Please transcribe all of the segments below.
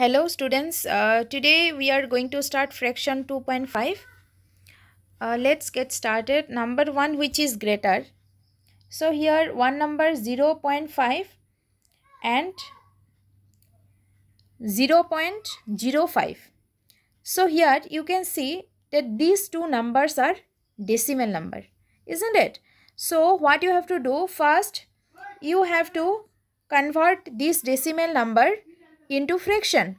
Hello students, uh, today we are going to start fraction 2.5. Uh, let's get started. Number 1 which is greater. So here one number 0 0.5 and 0 0.05. So here you can see that these two numbers are decimal number, isn't it? So what you have to do first, you have to convert this decimal number into fraction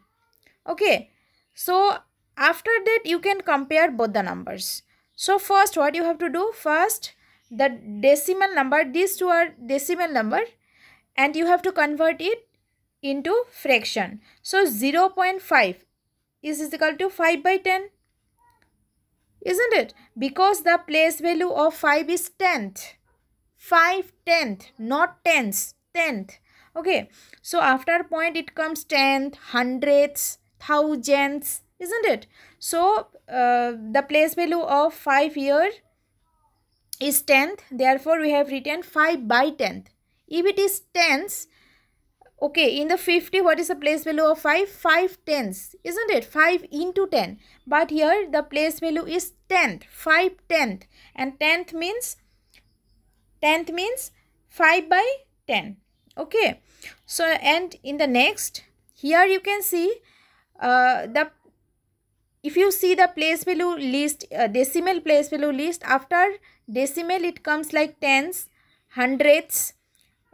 okay so after that you can compare both the numbers so first what you have to do first the decimal number these two are decimal number and you have to convert it into fraction so 0 0.5 is equal to 5 by 10 isn't it because the place value of 5 is 10th 5 tenth not tens tenth okay so after point it comes tenth hundredths thousandths isn't it so uh, the place value of 5 here is 10th therefore we have written 5 by 10th if it is tens okay in the 50 what is the place value of 5 5 tens isn't it 5 into 10 but here the place value is 10th 5 and 10th means 10th means 5 by 10 okay so and in the next here you can see uh, the if you see the place value list uh, decimal place value list after decimal it comes like tens hundredths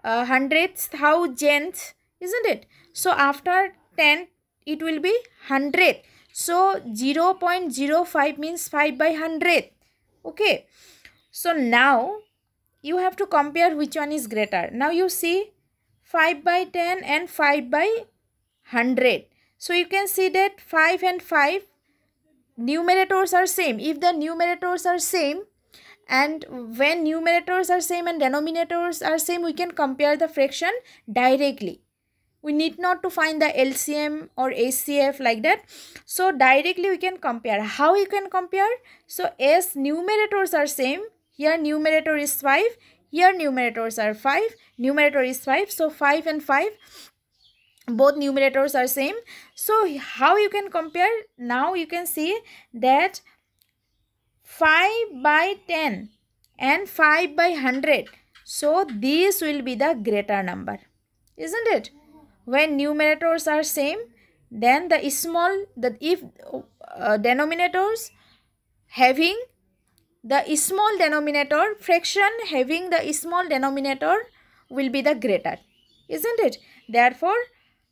uh, hundredths thousandths isn't it so after 10 it will be 100 so 0 0.05 means 5 by 100 okay so now you have to compare which one is greater now you see 5 by 10 and 5 by 100. So you can see that 5 and 5 numerators are same. If the numerators are same and when numerators are same and denominators are same, we can compare the fraction directly. We need not to find the LCM or ACF like that. So directly we can compare. How you can compare? So as numerators are same, here numerator is 5 here numerators are 5. Numerator is 5. So 5 and 5 both numerators are same so how you can compare now you can see that 5 by 10 and 5 by 100 so this will be the greater number isn't it when numerators are same then the small that if uh, denominators having the small denominator fraction having the small denominator will be the greater isn't it therefore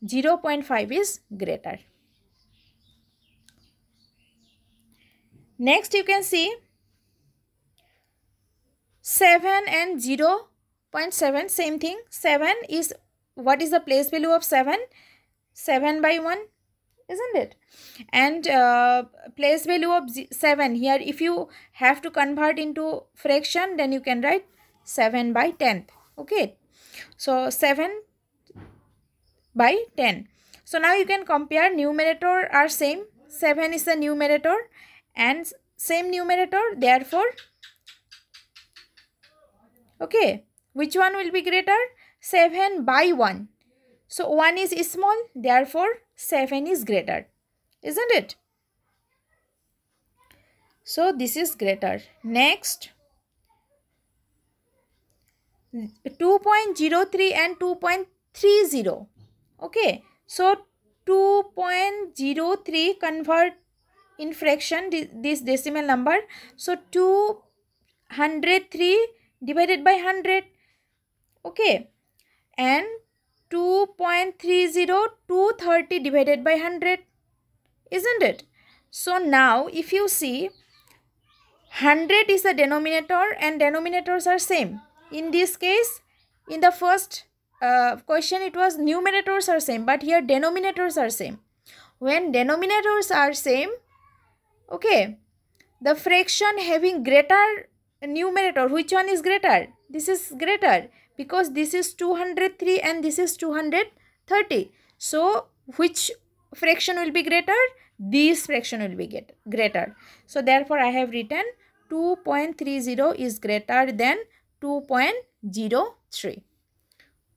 0 0.5 is greater next you can see 7 and 0 0.7 same thing 7 is what is the place value of 7 7 by 1 isn't it and uh, place value of 7 here if you have to convert into fraction then you can write 7 by ten. okay so 7 by 10 so now you can compare numerator are same 7 is the numerator and same numerator therefore okay which one will be greater 7 by 1 so 1 is small therefore 7 is greater, isn't it? So, this is greater. Next, 2.03 and 2.30, okay? So, 2.03 convert in fraction this decimal number. So, 203 divided by 100, okay? And 2.30 230 divided by 100 isn't it so now if you see 100 is the denominator and denominators are same in this case in the first uh, question it was numerators are same but here denominators are same when denominators are same okay the fraction having greater numerator which one is greater this is greater because this is 203 and this is 230. So, which fraction will be greater? This fraction will be get, greater. So, therefore, I have written 2.30 is greater than 2.03.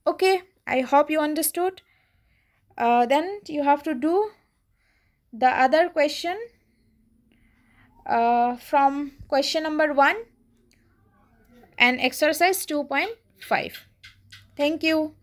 Okay, I hope you understood. Uh, then you have to do the other question uh, from question number 1 and exercise 2.5. Thank you.